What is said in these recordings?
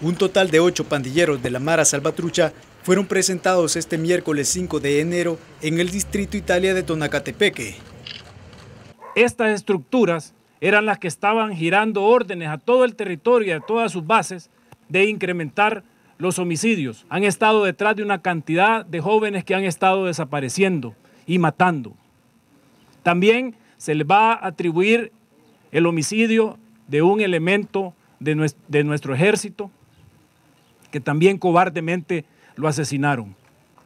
Un total de ocho pandilleros de la Mara Salvatrucha fueron presentados este miércoles 5 de enero en el distrito Italia de Tonacatepeque. Estas estructuras eran las que estaban girando órdenes a todo el territorio y a todas sus bases de incrementar los homicidios. Han estado detrás de una cantidad de jóvenes que han estado desapareciendo y matando. También se les va a atribuir el homicidio de un elemento de nuestro ejército que también cobardemente lo asesinaron,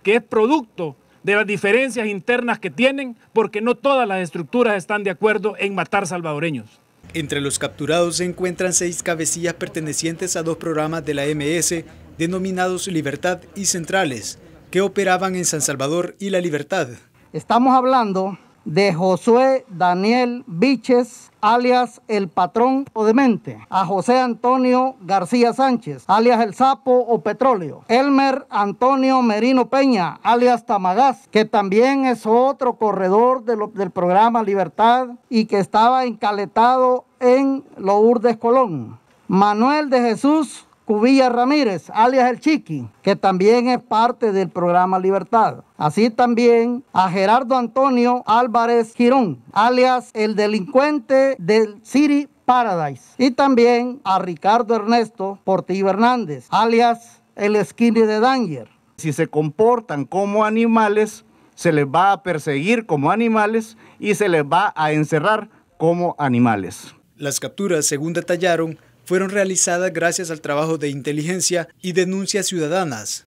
que es producto de las diferencias internas que tienen porque no todas las estructuras están de acuerdo en matar salvadoreños. Entre los capturados se encuentran seis cabecillas pertenecientes a dos programas de la MS denominados Libertad y Centrales, que operaban en San Salvador y La Libertad. Estamos hablando de Josué Daniel Viches, alias El Patrón o Demente, a José Antonio García Sánchez, alias El Sapo o Petróleo, Elmer Antonio Merino Peña, alias Tamagás, que también es otro corredor del programa Libertad y que estaba encaletado en Lourdes Colón, Manuel de Jesús Cubilla Ramírez, alias El Chiqui, que también es parte del programa Libertad. Así también a Gerardo Antonio Álvarez Girón, alias el delincuente del City Paradise. Y también a Ricardo Ernesto Portillo Hernández, alias el Skinny de Danger. Si se comportan como animales, se les va a perseguir como animales y se les va a encerrar como animales. Las capturas, según detallaron, fueron realizadas gracias al trabajo de inteligencia y denuncias ciudadanas.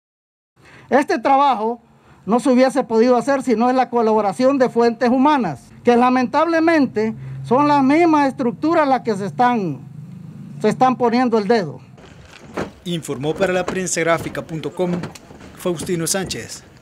Este trabajo no se hubiese podido hacer si no es la colaboración de fuentes humanas, que lamentablemente son las mismas estructuras las que se están, se están poniendo el dedo. Informó para la prensa gráfica.com Faustino Sánchez.